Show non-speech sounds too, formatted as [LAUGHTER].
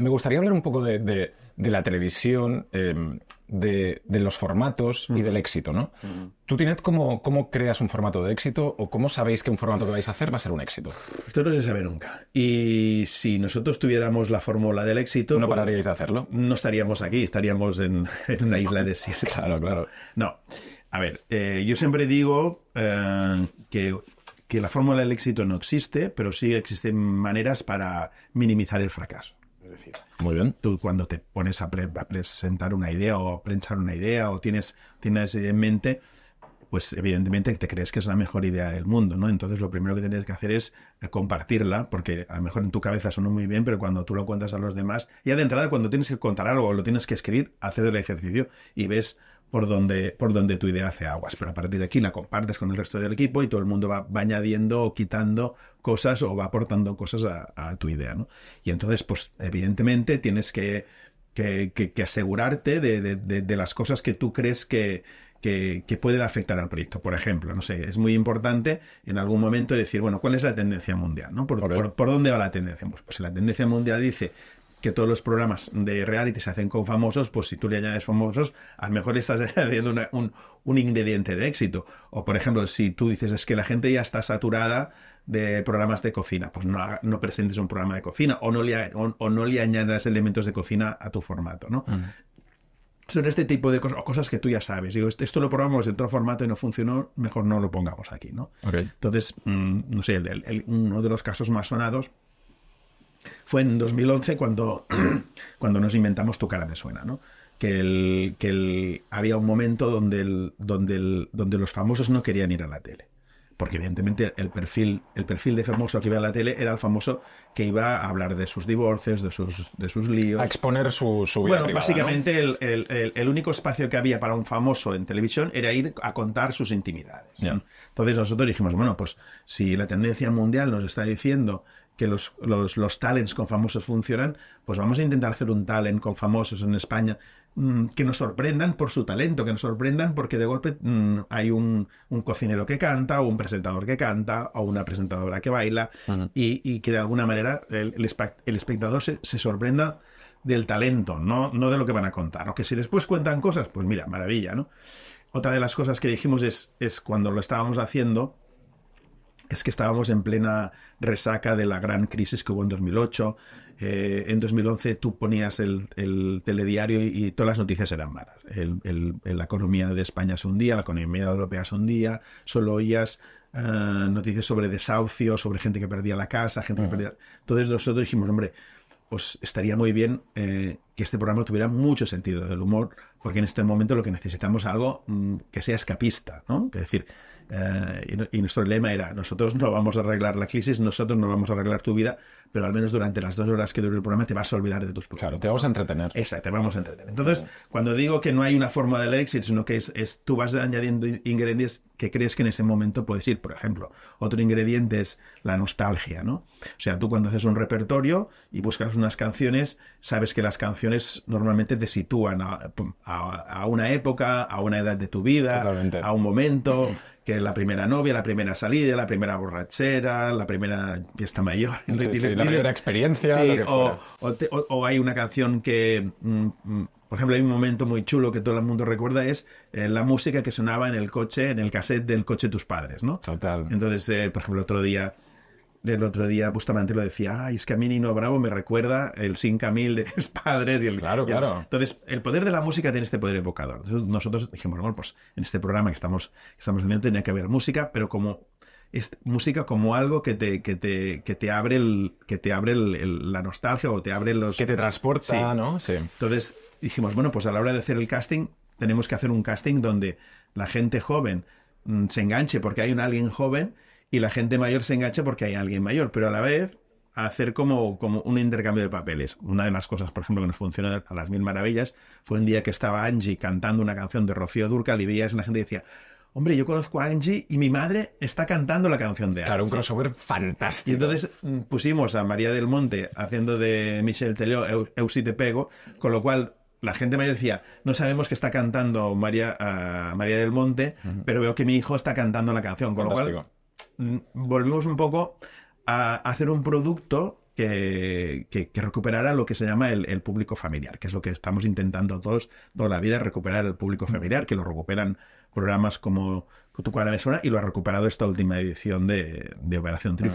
Me gustaría hablar un poco de, la televisión, em, de, los formatos y del éxito, ¿no? ¿Tú, Tinet, cómo, creas un formato de éxito o cómo sabéis que un formato que vais a hacer va a ser un éxito? Esto no se sabe nunca. Y si nosotros tuviéramos la fórmula del éxito... No pues pararíais de hacerlo. No estaríamos aquí, estaríamos [LAUGHS] en, una isla desierta. claro, claro. No. A ver, eh, yo siempre digo eh, que la fórmula del éxito no existe, pero sí existen maneras para minimizar el fracaso decir, Muy bien. tú cuando te pones a, presentar una idea o a una idea o tienes, tienes en mente, pues evidentemente te crees que es la mejor idea del mundo, ¿no? Entonces lo primero que tienes que hacer es eh, compartirla, porque a lo mejor en tu cabeza suena muy bien, pero cuando tú lo cuentas a los demás, ya de entrada cuando tienes que contar algo o lo tienes que escribir, haces el ejercicio y ves por donde, por donde tu idea hace aguas. Pero a partir de aquí la compartes con el resto del equipo y todo el mundo va, añadiendo o quitando cosas o va aportando cosas a, tu idea. ¿no? Y entonces, pues evidentemente tienes que, asegurarte de, las cosas que tú crees que, que, pueden afectar al proyecto. Por ejemplo, no sé, es muy importante en algún momento decir, bueno, ¿cuál es la tendencia mundial? ¿no? ¿Por, por, dónde va la tendencia? Pues, pues, la tendencia mundial dice que todos los programas de reality se hacen con famosos, pues si tú le añades famosos, a lo mejor [LAUGHS] estás añadiendo un, ingrediente de éxito. O por ejemplo, si tú dices es que la gente ya está saturada de programas de cocina, pues no, presentes un programa de cocina o no, le, o, no le añadas elementos de cocina a tu formato, ¿no? Mm. Son este tipo de cosas, o cosas que tú ya sabes. Digo, esto lo probamos en otro formato y no funcionó, mejor no lo pongamos aquí, ¿no? Entonces, mm, no sé, uno de los casos más sonados fue en 2011 cuando, [CLEARS THROAT] cuando nos inventamos Tu cara me suena, ¿no? Que, que había un momento donde, donde, donde los famosos no querían ir a la tele. Porque evidentemente el perfil, el perfil de famoso que iba a la tele era el famoso que iba a hablar de sus divorcios, de sus, de sus líos. A exponer su, su vida. Bueno, básicamente el, el, el, único espacio que había para un famoso en televisión era ir a contar sus intimidades. Entonces nosotros dijimos, bueno, pues si la tendencia mundial nos está diciendo que los, talents con famosos funcionan, pues vamos a intentar hacer un talent con famosos en España mm, que nos sorprendan por su talento, que nos sorprendan porque de golpe mm, hay un, cocinero que canta, o un presentador que canta, o una presentadora que baila, y, que de alguna manera el, espectador se, sorprenda del talento, no, no de lo que van a contar. Aunque si después cuentan cosas, pues mira, maravilla, ¿no? Otra de las cosas que dijimos es, es cuando lo estábamos haciendo, es que estábamos en plena resaca de la gran crisis que hubo en 2008. Eh, en 2011 tú ponías el, telediario y, todas las noticias eran malas. la economía de España es un día, la economía europea es un día, solo oías eh, noticias sobre desahucios, sobre gente que perdía la casa, gente que perdía... Entonces nosotros dijimos, hombre, pues estaría muy bien eh, que este programa tuviera mucho sentido del humor, porque en este momento lo que necesitamos es algo mm, que sea escapista, ¿no? decir, eh, y, nuestro lema era, nosotros no vamos a arreglar la crisis, nosotros no vamos a arreglar tu vida, pero al menos durante las dos horas que dure el programa te vas a olvidar de tus problemas. Claro, te vamos a entretener. Exacto, te vamos a entretener. Entonces, cuando digo que no hay una forma del éxito, sino que es, tú vas añadiendo ingredientes que crees que en ese momento puedes ir. Por ejemplo, otro ingrediente es la nostalgia, ¿no? O sea, tú cuando haces un repertorio y buscas unas canciones, sabes que las canciones normalmente te sitúan a, a, una época, a una edad de tu vida, a un momento. [CLEARS THROAT] que la primera novia, la primera salida, la primera borrachera, la primera fiesta mayor. Sí, la primera experiencia. o, hay una canción que... Mm, mm, por ejemplo, hay un momento muy chulo que todo el mundo recuerda, es eh, la música que sonaba en el coche, en el cassette del coche de tus padres, ¿no? Total. Entonces, eh, por ejemplo, otro día el otro día justamente lo decía, ay, es que a mí Nino Bravo me recuerda el Sin Camil de mis padres. Y el, claro, claro. Entonces, el poder de la música tiene este poder evocador. Entonces, nosotros dijimos, bueno, pues en este programa que estamos, estamos haciendo tenía que haber música, pero como es este, música como algo que te, que te, abre, el, que te abre la nostalgia o te abre los... Que te transporta, ¿no? Sí. Entonces dijimos, bueno, pues a la hora de hacer el casting, tenemos que hacer un casting donde la gente joven mm, se enganche porque hay un alguien joven y la gente mayor se engancha porque hay alguien mayor, pero a la vez hacer como, como un intercambio de papeles. Una de las cosas, por ejemplo, que nos funcionó a las mil maravillas fue un día que estaba Angie cantando una canción de Rocío Durcal y veías la gente decía, hombre, yo conozco a Angie y mi madre está cantando la canción de Angie. Claro, un crossover fantástico. Y entonces mm, pusimos a María del Monte haciendo de Michelle Teló, Eusi te pego, con lo cual la gente mayor decía, no sabemos que está cantando María, ah, María del Monte, pero veo que mi hijo está cantando la canción, con lo cual Mm, volvimos un poco a hacer un producto que, que, recuperara lo que se llama el, público familiar, que es lo que estamos intentando todos toda la vida, recuperar el público mm. familiar, que lo recuperan programas como Tu Cuadra y lo ha recuperado esta última edición de, Operación Triunfo.